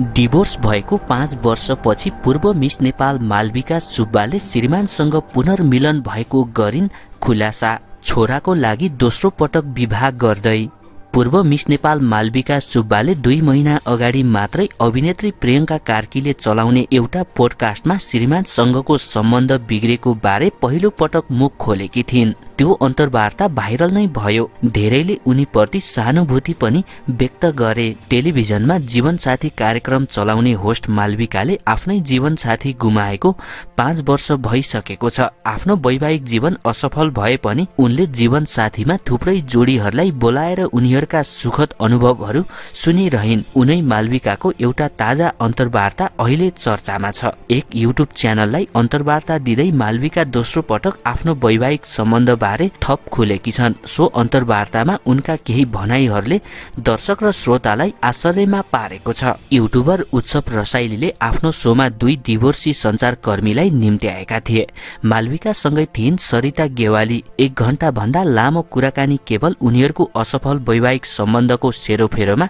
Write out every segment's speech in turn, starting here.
divorce भएको पाँच वर्षपछि पूर्व मिस नेपाल मालविका सुब्बाले श्रीमानसँग पुनर्मिलन भएको गरिन् खुलासा छोराको लागि दोस्रो पटक विवाह गर्दै पूर्व मिस नेपाल मालविका सुब्बाले दुई महिना अगाडि मात्रै अभिनेत्री प्रियङ्का कार्कीले चलाउने एउटा पोडकास्टमा श्रीमानसँगको सम्बन्ध बिग्रेको बारे पहिलो पटक मुख खोलेकी थिइन् त्यो अन्तर्वार्ता भाइरल नै भयो धेरैले उनीप्रति सहानुभूति पनि व्यक्त गरे टेलिभिजनमा जीवनसाथी कार्यक्रम चलाउने होस्ट मालविकाले आफ्नै जीवनसाथी गुमाएको पाँच वर्ष भइसकेको छ आफ्नो वैवाहिक जीवन असफल भए पनि उनले जीवनसाथीमा थुप्रै जोडीहरूलाई बोलाएर उनीहरूका सुखद अनुभवहरू सुनिरहन् उनै मालविकाको एउटा ताजा अन्तर्वार्ता अहिले चर्चामा छ एक युट्युब च्यानललाई अन्तर्वार्ता दिँदै मालविका दोस्रो पटक आफ्नो वैवाहिक सम्बन्ध बारे थप खुलेकी छन् सो अन्तर्वार्तामा उनका केही भनाइहरूले दर्शक र श्रोतालाई आश्चर्यमा पारेको छ युट्युबर उत्सव रसाइलीले आफ्नो सोमा दुई दिवोर्सी सञ्चारकर्मीलाई निम्त्याएका थिए मालविकासँगै थिइन् सरिता गेवाली एक घण्टा भन्दा लामो कुराकानी केवल उनीहरूको असफल वैवाहिक सम्बन्धको सेरोफेरोमा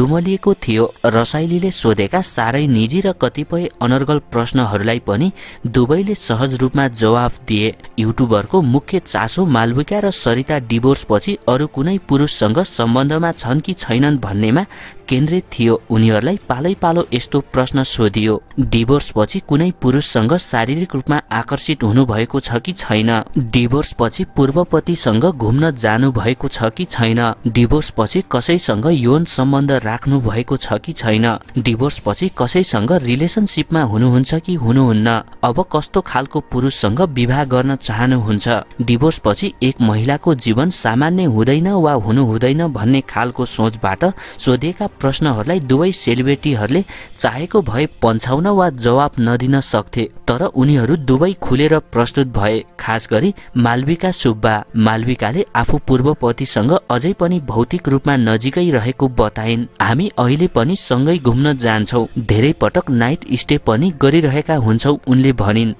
रुमलिएको थियो रसाइलीले सोधेका साह्रै निजी र कतिपय अनर्गल प्रश्नहरूलाई पनि दुवैले सहज रूपमा जवाफ दिए युट्युबरको मुख्य चास चासो मालविका र सरिता डिभोर्सपछि अरू कुनै पुरुषसँग सम्बन्धमा छन् कि छैनन् भन्नेमा केन्द्रित थियो उनीहरूलाई पालै पालो यस्तो प्रश्न सोधियो डिभोर्सपछि कुनै पुरुषसँग शारीरिक रूपमा आकर्षित हुनुभएको छ कि छैन डिभोर्स पछि पूर्वपतिसँग घुम्न जानु भएको छ कि छैन डिभोर्स पछि कसैसँग यौन सम्बन्ध राख्नु भएको छ कि छैन डिभोर्स पछि कसैसँग रिलेसनसिपमा हुनुहुन्छ कि हुनुहुन्न अब कस्तो खालको पुरुषसँग विवाह गर्न चाहनुहुन्छ डिभोर्स पछि एक महिलाको जीवन सामान्य हुँदैन वा हुनु हुँदैन भन्ने खालको सोचबाट सोधेका प्रश्नहरूलाई दुवै सेलिब्रेटीहरूले चाहेको भए पन्छाउन वा जवाब नदिन सक्थे तर उनीहरू दुवै खुलेर प्रस्तुत भए खास गरी मालविका सुब्बा मालविकाले आफू पूर्वपतिसँग अझै पनि भौतिक रूपमा नजिकै रहेको बताइन् हामी अहिले पनि सँगै घुम्न जान्छौ धेरै पटक नाइट स्टे पनि गरिरहेका हुन्छौ उनले भनिन्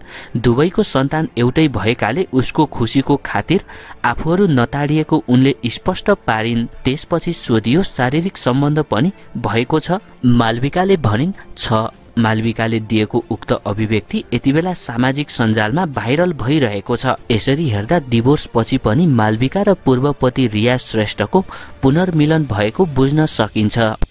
दुवैको सन्तान एउटै भएकाले उसको खुसीको खातिर आफूहरू नताडिएको उनले स्पष्ट पारिन् त्यसपछि सोधियो शारीरिक सम्बन्ध पनि पनि भएको छ मालविकाले भनिन् छ मालविकाले दिएको उक्त अभिव्यक्ति बेला सामाजिक सञ्जालमा भाइरल भइरहेको छ यसरी हेर्दा डिभोर्स पछि पनि मालविका र पूर्वपति रियाज श्रेष्ठको पुनर्मिलन भएको बुझ्न सकिन्छ